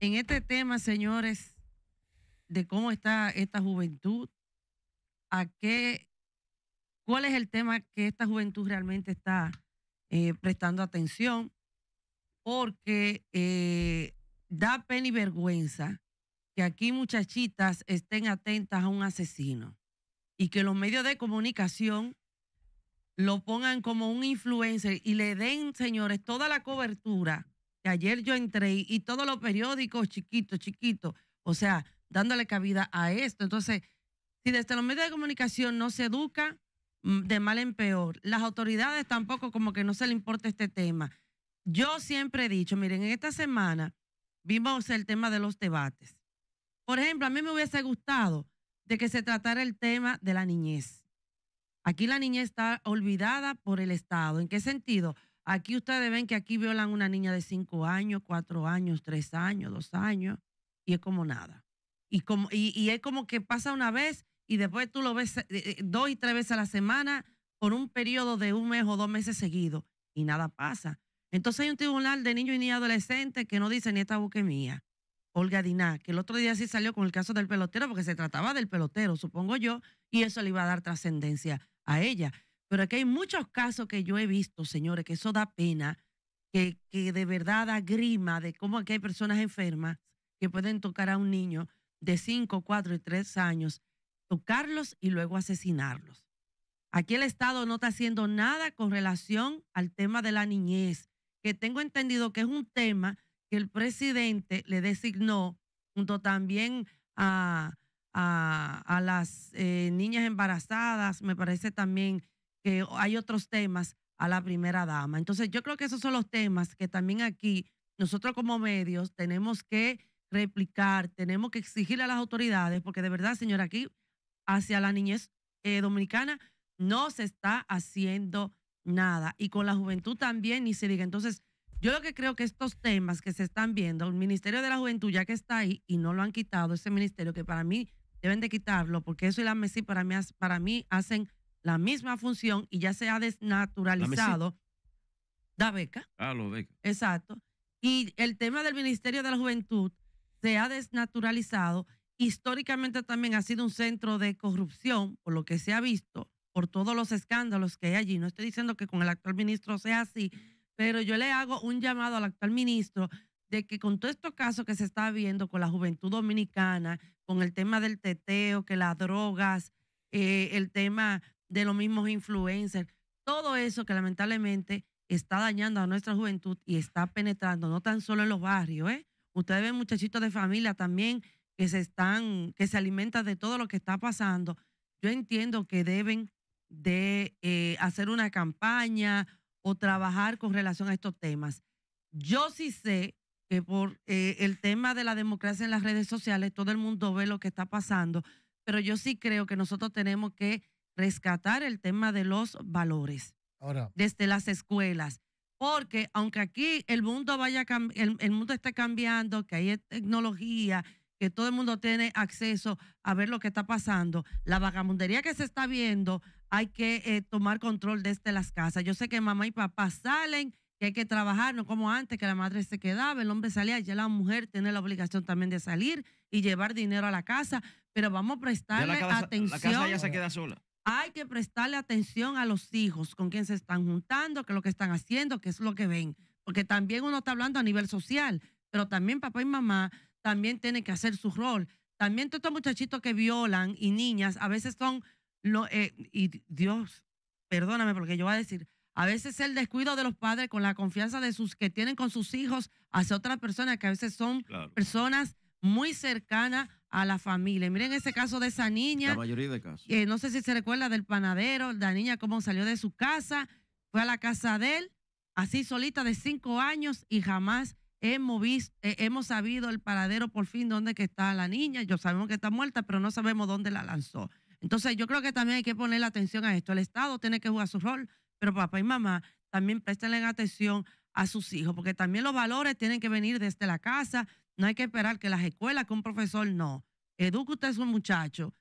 en este tema, señores, de cómo está esta juventud, a qué, cuál es el tema que esta juventud realmente está eh, prestando atención, porque eh, da pena y vergüenza que aquí muchachitas estén atentas a un asesino y que los medios de comunicación lo pongan como un influencer y le den, señores, toda la cobertura ayer yo entré y todos los periódicos chiquitos, chiquitos, o sea, dándole cabida a esto. Entonces, si desde los medios de comunicación no se educa, mm, de mal en peor. Las autoridades tampoco como que no se le importa este tema. Yo siempre he dicho, miren, en esta semana vimos el tema de los debates. Por ejemplo, a mí me hubiese gustado de que se tratara el tema de la niñez. Aquí la niñez está olvidada por el Estado. ¿En qué sentido? Aquí ustedes ven que aquí violan una niña de cinco años, cuatro años, tres años, dos años, y es como nada. Y, como, y, y, es como que pasa una vez y después tú lo ves eh, eh, dos y tres veces a la semana por un periodo de un mes o dos meses seguido y nada pasa. Entonces hay un tribunal de niños y niñas adolescentes que no dice ni esta mía. Olga Diná, que el otro día sí salió con el caso del pelotero porque se trataba del pelotero, supongo yo, y eso le iba a dar trascendencia a ella. Pero aquí hay muchos casos que yo he visto, señores, que eso da pena, que, de verdad da grima de cómo aquí hay personas enfermas que pueden tocar a un niño de 5, 4 y 3 años, tocarlos y luego asesinarlos. Aquí el Estado no está haciendo nada con relación al tema de la niñez, que tengo entendido que es un tema que el presidente le designó junto también a, las eh, niñas embarazadas, me parece también que hay otros temas a la primera dama. Entonces, yo creo que esos son los temas que también aquí nosotros como medios tenemos que replicar, tenemos que exigirle a las autoridades, porque de verdad, señora, aquí hacia la niñez eh, dominicana no se está haciendo nada. Y con la juventud también, ni se diga. Entonces, yo lo que creo que estos temas que se están viendo, el Ministerio de la Juventud ya que está ahí y no lo han quitado, ese ministerio que para mí deben de quitarlo, porque eso y la MESI para mí hacen la misma función y ya se ha desnaturalizado. Da beca. Ah, lo Exacto. Y el tema del Ministerio de la Juventud se ha desnaturalizado. Históricamente también ha sido un centro de corrupción, por lo que se ha visto, por todos los escándalos que hay allí. No estoy diciendo que con el actual ministro sea así, pero yo le hago un llamado al actual ministro de que con todo estos caso que se está viendo con la juventud dominicana, con el tema del teteo, que las drogas, eh, el tema de los mismos influencers, todo eso que lamentablemente está dañando a nuestra juventud y está penetrando no tan solo en los barrios, ¿eh? Ustedes ven muchachitos de familia también que se están, que se alimentan de todo lo que está pasando. Yo entiendo que deben de eh, hacer una campaña o trabajar con relación a estos temas. Yo sí sé que por eh, el tema de la democracia en las redes sociales, todo el mundo ve lo que está pasando, pero yo sí creo que nosotros tenemos que rescatar el tema de los valores Ahora. desde las escuelas. Porque aunque aquí el mundo vaya el, mundo esté cambiando, que hay e-, tecnología, que todo el mundo tiene acceso a ver lo que está pasando, la vagamundería que se está viendo, hay que eh, tomar control desde las casas. Yo sé que mamá y papá salen, que hay que trabajar, no como antes, que la madre se quedaba, el hombre salía, ya la mujer tiene la obligación también de salir y llevar dinero a la casa, pero vamos a prestarle atención. La casa ya se queda sola hay que prestarle atención a los hijos, con quién se están juntando, qué es lo que están haciendo, qué es lo que ven. Porque también uno está hablando a nivel social, pero también papá y mamá también tienen que hacer su rol. También todos estos muchachitos que violan y niñas a veces son, lo, eh, y Dios, perdóname porque yo voy a decir, a veces el descuido de los padres con la confianza de sus que tienen con sus hijos hacia otras personas que a veces son personas muy cercanas a la familia. miren ese caso de esa niña. La mayoría de casos. Eh, no sé si se recuerda del panadero, la niña cómo salió de su casa, fue a la casa de él, así solita de cinco años y jamás eh, hemos sabido el paradero por fin dónde que está la niña. Yo sabemos que está muerta, pero no sabemos dónde la lanzó. Entonces yo creo que también hay que poner atención a esto. El Estado tiene que jugar su rol, pero papá y mamá también prestenle atención a sus hijos, porque también los valores tienen que venir desde la casa, no hay que esperar que las escuelas, que un profesor no. Eduque usted a su muchacho,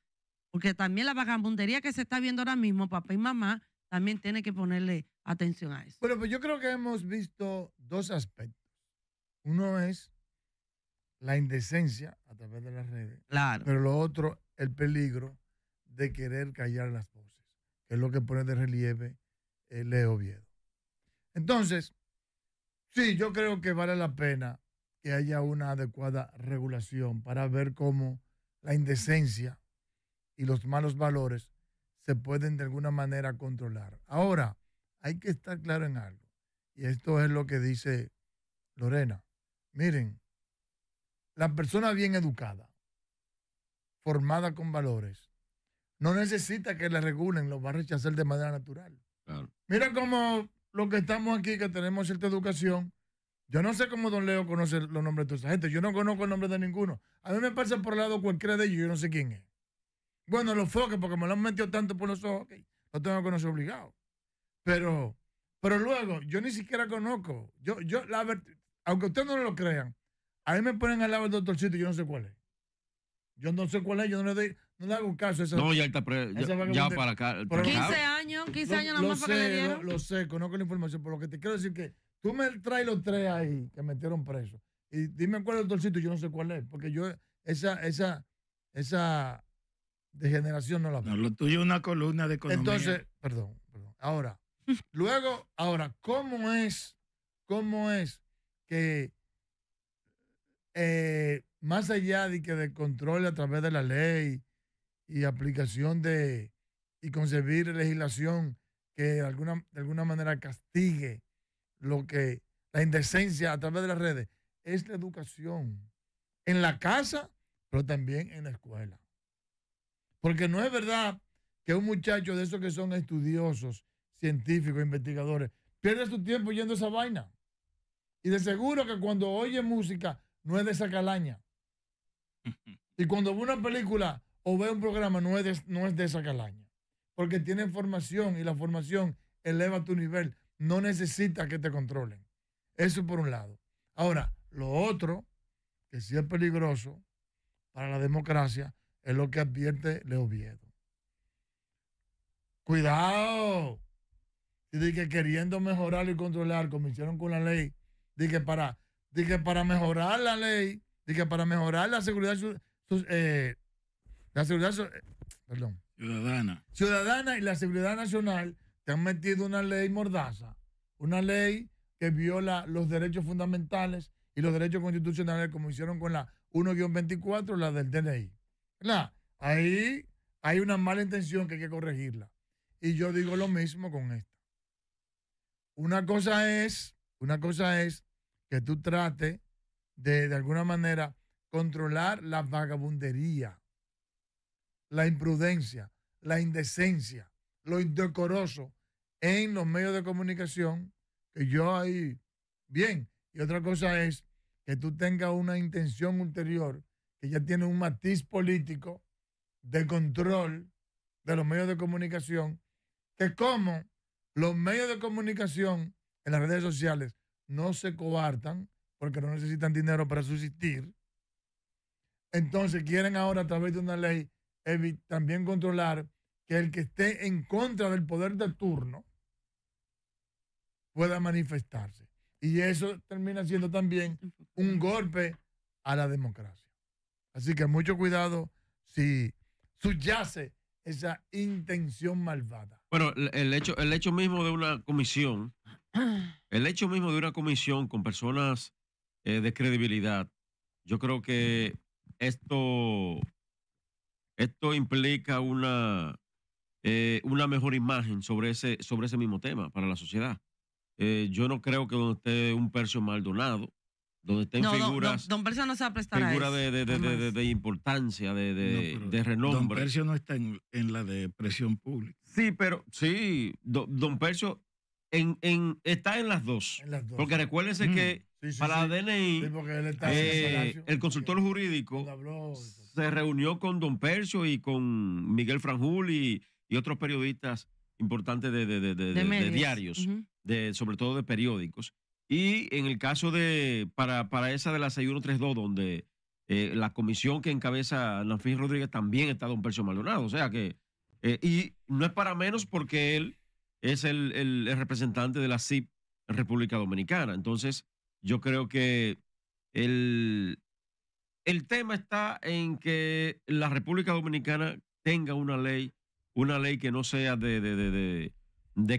porque también la vagabundería que se está viendo ahora mismo, papá y mamá, también tiene que ponerle atención a eso. Bueno, pues yo creo que hemos visto dos aspectos. Uno es la indecencia a través de las redes. Claro. Pero lo otro, el peligro de querer callar las voces, que es lo que pone de relieve eh, Leo Viedo. Entonces, sí, yo creo que vale la pena que haya una adecuada regulación para ver cómo la indecencia y los malos valores se pueden de alguna manera controlar. Ahora, hay que estar claro en algo, y esto es lo que dice Lorena. Miren, la persona bien educada, formada con valores, no necesita que le regulen, lo va a rechazar de manera natural. Mira cómo lo que estamos aquí, que tenemos cierta educación, yo no sé cómo Don Leo conoce los nombres de toda esa gente. Yo no conozco el nombre de ninguno. A mí me pasa por el lado cualquiera de ellos, yo no sé quién es. Bueno, los foques, porque me lo han metido tanto por los ojos, okay, lo tengo que conocer obligado. Pero, pero luego, yo ni siquiera conozco. Yo, yo, aunque ustedes no lo crean, a mí me ponen al lado del doctorcito y yo no sé cuál es. Yo no sé cuál es, yo no le, hago caso a No, ya está ya, para acá. 15 años, 15 años nada más para que le dieron. Lo, lo sé, conozco la información, por lo que te quiero decir que Tú me traes los tres ahí que metieron preso. Y dime cuál es el torcito, yo no sé cuál es, porque yo esa, esa, esa degeneración no la veo. No, lo tuyo es una columna de economía. Entonces, perdón, perdón. Ahora, luego, ahora, ¿cómo es, cómo es que eh, más allá de que de control a través de la ley y aplicación de y concebir legislación que alguna, de alguna manera castigue lo que la indecencia a través de las redes es la educación en la casa, pero también en la escuela. Porque no es verdad que un muchacho de esos que son estudiosos, científicos, investigadores, pierde su tiempo yendo a esa vaina. Y de seguro que cuando oye música no es de esa calaña. Y cuando ve una película o ve un programa no es no es de esa calaña. Porque tiene formación y la formación eleva tu nivel no necesita que te controlen. Eso por un lado. Ahora, lo otro, que sí es peligroso para la democracia, es lo que advierte Leo Cuidado. Y que queriendo mejorar y controlar, como hicieron con la ley, dije para, para mejorar la ley, que para mejorar la seguridad, eh, la seguridad, eh, perdón. Ciudadana. Ciudadana y la seguridad nacional, te han metido una ley mordaza, una ley que viola los derechos fundamentales y los derechos constitucionales, como hicieron con la 1-24, la del DNI. Claro, ahí hay una mala intención que hay que corregirla. Y yo digo lo mismo con esto. Una cosa es, una cosa es que tú trates de, de alguna manera, controlar la vagabundería, la imprudencia, la indecencia, lo indecoroso en los medios de comunicación, que yo ahí, bien, y otra cosa es que tú tengas una intención ulterior, que ya tiene un matiz político de control de los medios de comunicación, que como los medios de comunicación en las redes sociales no se coartan porque no necesitan dinero para subsistir, entonces quieren ahora a través de una ley también controlar que el que esté en contra del poder de turno pueda manifestarse. Y eso termina siendo también un golpe a la democracia. Así que mucho cuidado si subyace esa intención malvada. Bueno, el hecho, el hecho mismo de una comisión, el hecho mismo de una comisión con personas eh, de credibilidad, yo creo que esto, esto implica una, eh, una mejor imagen sobre ese, sobre ese mismo tema para la sociedad. Eh, yo no creo que donde esté un Percio Maldonado, donde esté no, figuras. don, no se va a prestar de, de, de, importancia, de, renombre. Don Percio no está en, la de presión pública. Sí, pero sí, don, Percio en, está en las, dos, Porque recuérdense que mm. para eh, la DNI, el consultor jurídico se reunió con Don Percio y con Miguel Franjul y y otros periodistas importantes de, de, diarios, sobre todo de periódicos. Y en el caso de, para, esa de la 6132, donde eh, la comisión que encabeza Nanfín Rodríguez también está don Percio Maldonado. O sea que, eh, y no es para menos porque él es el, representante de la CIP República Dominicana. Entonces, yo creo que el, el tema está en que la República Dominicana tenga una ley una ley que no sea de,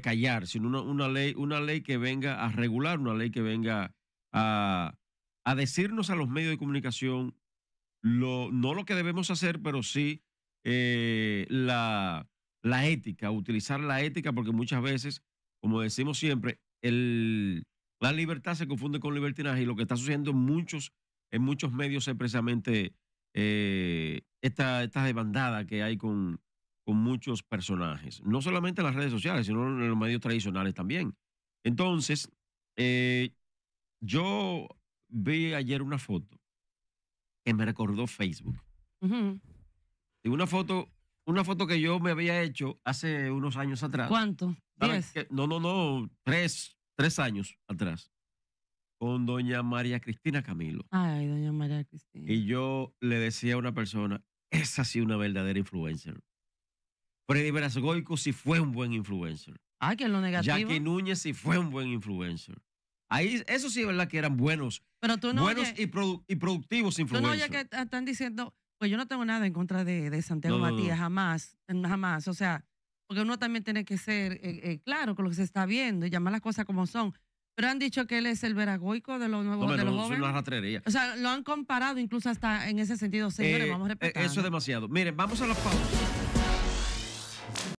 callar, sino una, ley, una ley que venga a regular, una ley que venga a, decirnos a los medios de comunicación lo, no lo que debemos hacer, pero sí eh, la, ética, utilizar la ética, porque muchas veces, como decimos siempre, el, la libertad se confunde con libertinaje y lo que está sucediendo en muchos, en muchos medios es precisamente eh, esta, esta, demandada que hay con, con muchos personajes, no solamente en las redes sociales, sino en los medios tradicionales también. Entonces, eh, yo vi ayer una foto que me recordó Facebook. y una foto, una foto que yo me había hecho hace unos años atrás. ¿Cuánto? ¿Diez? No, no, no, tres, tres años atrás con doña María Cristina Camilo. Ay, doña María Cristina. Y yo le decía a una persona, esa sí una verdadera influencer el Verasgoico sí fue un buen influencer. hay que lo negativo. Jackie Núñez sí fue un buen influencer. Ahí, eso sí es verdad que eran buenos. buenos y, productivos influencers. Tú no ya que están diciendo, pues yo no tengo nada en contra de, Santiago Matías, jamás, jamás. O sea, porque uno también tiene que ser eh, eh, claro con lo que se está viendo y llamar las cosas como son. Pero han dicho que él es el veragoico de los nuevos de jóvenes. O sea, lo han comparado incluso hasta en ese sentido. Señores, eh, vamos a respetar. Eso es demasiado. Miren, vamos a la pausa.